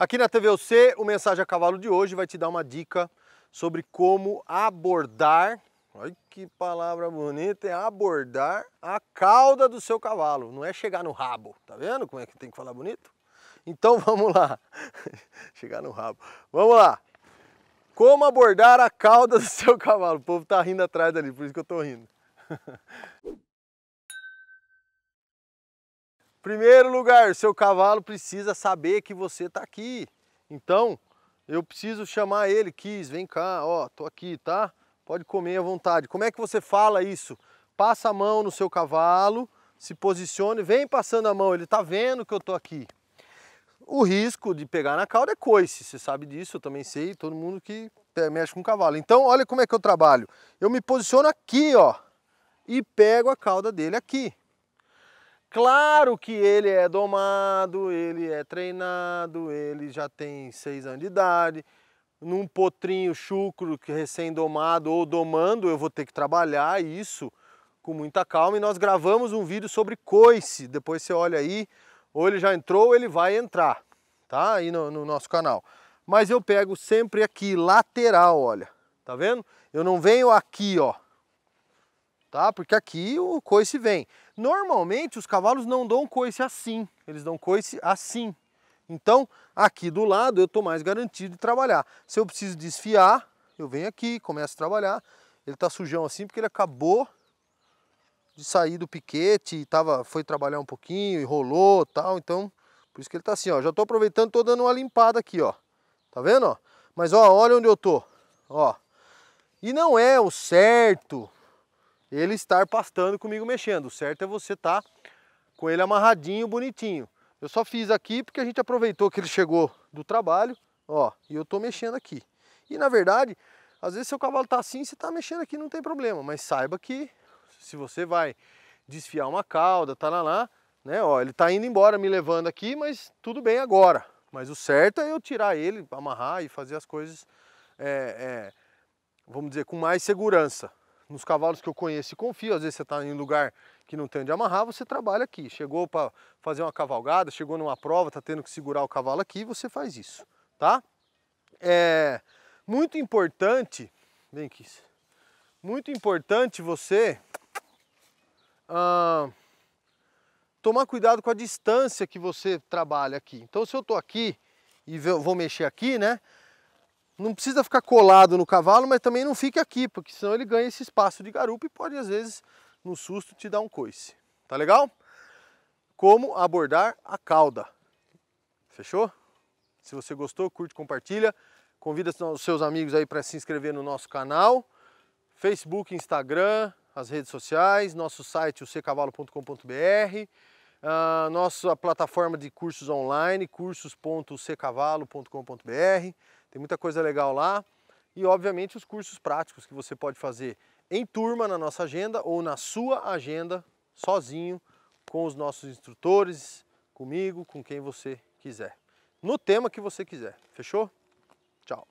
Aqui na TVOC o Mensagem a Cavalo de hoje vai te dar uma dica sobre como abordar, olha que palavra bonita, é abordar a cauda do seu cavalo, não é chegar no rabo, tá vendo como é que tem que falar bonito? Então vamos lá, chegar no rabo, vamos lá. Como abordar a cauda do seu cavalo? O povo tá rindo atrás dali, por isso que eu tô rindo. Primeiro lugar, seu cavalo precisa saber que você está aqui. Então, eu preciso chamar ele, quis, vem cá, ó, tô aqui, tá? Pode comer à vontade. Como é que você fala isso? Passa a mão no seu cavalo, se posicione, vem passando a mão, ele tá vendo que eu tô aqui. O risco de pegar na cauda é coice, você sabe disso, eu também sei, todo mundo que mexe com cavalo. Então, olha como é que eu trabalho. Eu me posiciono aqui, ó, e pego a cauda dele aqui. Claro que ele é domado, ele é treinado, ele já tem seis anos de idade. Num potrinho chucro recém-domado ou domando, eu vou ter que trabalhar isso com muita calma. E nós gravamos um vídeo sobre coice. Depois você olha aí, ou ele já entrou ou ele vai entrar, tá? Aí no, no nosso canal. Mas eu pego sempre aqui, lateral, olha. Tá vendo? Eu não venho aqui, ó tá? Porque aqui o coice vem. Normalmente os cavalos não dão coice assim, eles dão coice assim. Então, aqui do lado eu estou mais garantido de trabalhar. Se eu preciso desfiar, eu venho aqui, começo a trabalhar. Ele está sujão assim porque ele acabou de sair do piquete, tava, foi trabalhar um pouquinho, rolou tal, então por isso que ele está assim, ó. Já estou aproveitando, estou dando uma limpada aqui, ó. Tá vendo, ó? Mas ó, olha onde eu tô, ó. E não é o certo ele estar pastando comigo mexendo. O certo é você estar tá com ele amarradinho, bonitinho. Eu só fiz aqui porque a gente aproveitou que ele chegou do trabalho, ó, e eu tô mexendo aqui. E na verdade, às vezes seu cavalo tá assim, você tá mexendo aqui, não tem problema, mas saiba que se você vai desfiar uma cauda, tá lá, lá né, ó, ele tá indo embora me levando aqui, mas tudo bem agora. Mas o certo é eu tirar ele, amarrar e fazer as coisas, é, é, vamos dizer, com mais segurança nos cavalos que eu conheço e confio, às vezes você está em um lugar que não tem onde amarrar, você trabalha aqui. Chegou para fazer uma cavalgada, chegou numa prova, está tendo que segurar o cavalo aqui, você faz isso, tá? É muito importante, vem aqui, muito importante você ah, tomar cuidado com a distância que você trabalha aqui. Então se eu estou aqui e vou mexer aqui, né? não precisa ficar colado no cavalo, mas também não fique aqui, porque senão ele ganha esse espaço de garupa e pode, às vezes, no susto, te dar um coice. Tá legal? Como abordar a cauda. Fechou? Se você gostou, curte, compartilha. Convida os seus amigos aí para se inscrever no nosso canal. Facebook, Instagram, as redes sociais, nosso site, o a ah, nossa plataforma de cursos online, cursos.ccavalo.com.br. Tem muita coisa legal lá. E, obviamente, os cursos práticos que você pode fazer em turma na nossa agenda ou na sua agenda, sozinho, com os nossos instrutores, comigo, com quem você quiser. No tema que você quiser. Fechou? Tchau.